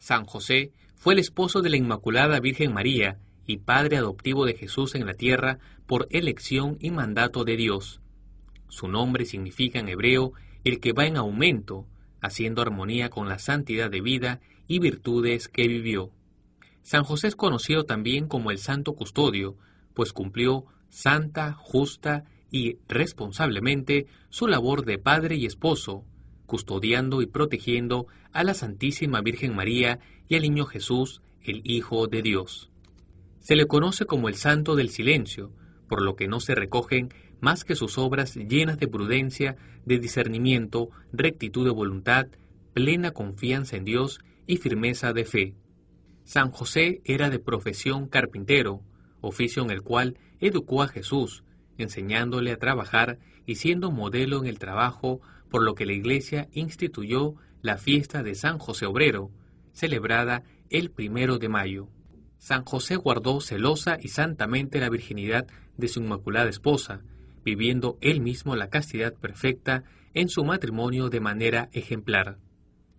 San José fue el esposo de la Inmaculada Virgen María y padre adoptivo de Jesús en la tierra por elección y mandato de Dios. Su nombre significa en hebreo el que va en aumento, haciendo armonía con la santidad de vida y virtudes que vivió. San José es conocido también como el Santo Custodio, pues cumplió santa, justa y responsablemente su labor de padre y esposo, custodiando y protegiendo a la Santísima Virgen María y al Niño Jesús, el Hijo de Dios. Se le conoce como el Santo del Silencio, por lo que no se recogen más que sus obras llenas de prudencia, de discernimiento, rectitud de voluntad, plena confianza en Dios y firmeza de fe. San José era de profesión carpintero, oficio en el cual educó a Jesús, enseñándole a trabajar y siendo modelo en el trabajo, por lo que la Iglesia instituyó la fiesta de San José Obrero, celebrada el primero de mayo. San José guardó celosa y santamente la virginidad de su inmaculada esposa, viviendo él mismo la castidad perfecta en su matrimonio de manera ejemplar.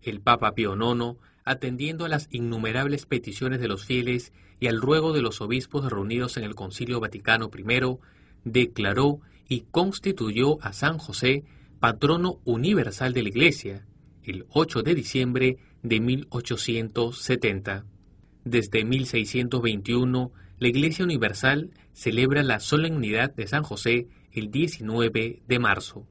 El Papa Pío IX, atendiendo a las innumerables peticiones de los fieles y al ruego de los obispos reunidos en el Concilio Vaticano I, declaró y constituyó a San José patrono universal de la Iglesia el 8 de diciembre de 1870. Desde 1621, la Iglesia Universal celebra la solemnidad de San José el 19 de marzo.